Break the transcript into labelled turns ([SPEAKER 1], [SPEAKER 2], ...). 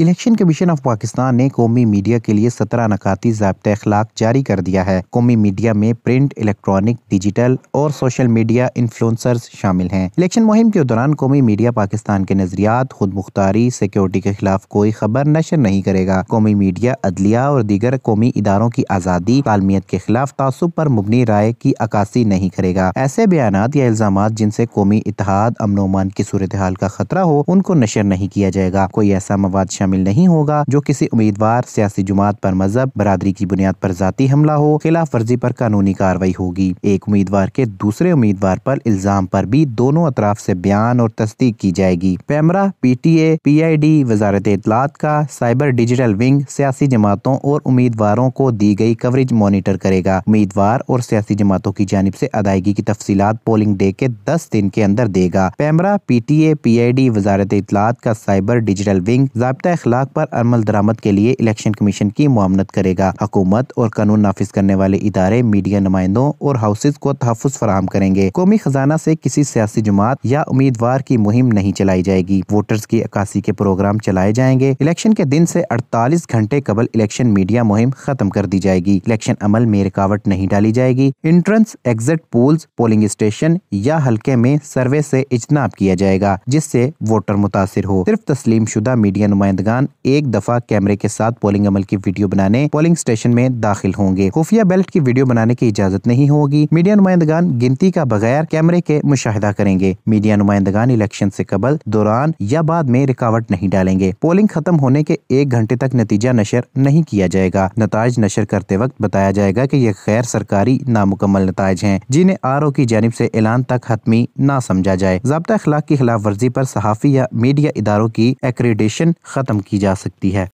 [SPEAKER 1] election commission of Pakistan ने कौमी media के लिए सत्रह नकाती जबत अखलाक जारी कर दिया है कौमी मीडिया में प्रिंट इलेक्ट्रॉनिक डिजिटल और सोशल मीडिया इन्फ्लुएंसर्स शामिल हैं इलेक्शन मुहिम के दौरान कौमी मीडिया पाकिस्तान के नजरियात खुद मुख्तारी सिक्योरिटी के खिलाफ कोई खबर नशर नहीं करेगा कौमी मीडिया अदलिया और दीगर कौमी इदारों की आज़ादी तालमियत के खिलाफ तासुब पर मुबनी राय की अक्सी नहीं करेगा ऐसे बयान या इल्जाम जिनसे कौमी इतिहाद अमन की सूरत हाल का खतरा हो उनको नशर नहीं किया जाएगा कोई ऐसा मवाद शामिल नहीं होगा जो किसी उम्मीदवार सियासी जुमात पर मजहब बरदरी की बुनियाद पर जाती हमला हो खिलाफ वर्जी पर कानूनी कार्रवाई होगी एक उम्मीदवार के दूसरे उम्मीदवार पर इल्जाम पर भी दोनों अतराफ से बयान और तस्दीक की जाएगी पैमरा ए पी आई डी वजारत इतलात का साइबर डिजिटल विंग सियासी जमातों और उम्मीदवारों को दी गई कवरेज मॉनिटर करेगा उम्मीदवार और सियासी जमातों की जानब ऐसी अदायगी की तफसी पोलिंग डे के दस दिन के अंदर देगा PEMRA P P T A I D वजारत इतलात का साइबर डिजिटल विंग जबता अखलाक पर अमल दरामद के लिए इलेक्शन कमीशन की मामनत करेगा हुकूमत और कानून नाफिज करने वाले इदारे मीडिया नुमाइंदों और हाउसेज को तहफ़ फराम करेंगे कौमी खजाना ऐसी किसी सियासी जमात या उम्मीदवार की मुहिम नहीं चलाई जाएगी वोटर्स की अक्सी के प्रोग्राम चलाए जाएंगे इलेक्शन के दिन ऐसी अड़तालीस घंटे कबल इलेक्शन मीडिया मुहिम खत्म कर दी जाएगी इलेक्शन अमल में रुकावट नहीं डाली जाएगी entrance exit polls polling station या हल्के में सर्वे ऐसी इजनाब किया जाएगा जिससे वोटर मुतासर हो सिर्फ तस्लीम शुदा मीडिया नुमाइंद नुमाइंदगान एक दफा कैमरे के साथ पोलिंग अमल की वीडियो बनाने पोलिंग स्टेशन में दाखिल होंगे खुफिया बेल्ट की वीडियो बनाने की इजाजत नहीं होगी मीडिया नुमाइंदगान गिनती का बगैर कैमरे के मुशाहिदा करेंगे मीडिया नुमाइंदगान इलेक्शन से कबल दौरान या बाद में रिकावट नहीं डालेंगे पोलिंग खत्म होने के एक घंटे तक नतीजा नशर नहीं किया जाएगा नतज नशर करते वक्त बताया जाएगा की ये गैर सरकारी नामुकम्मल नतज है जिन्हें आर ओ की जानब ऐसी ऐलान तक हतमी न समझा जाए जबता अखलाक की खिलाफ वर्जी आरोप सहाफ़ी या मीडिया इदारों की एक्रीडेशन खत्म खत्म की जा सकती है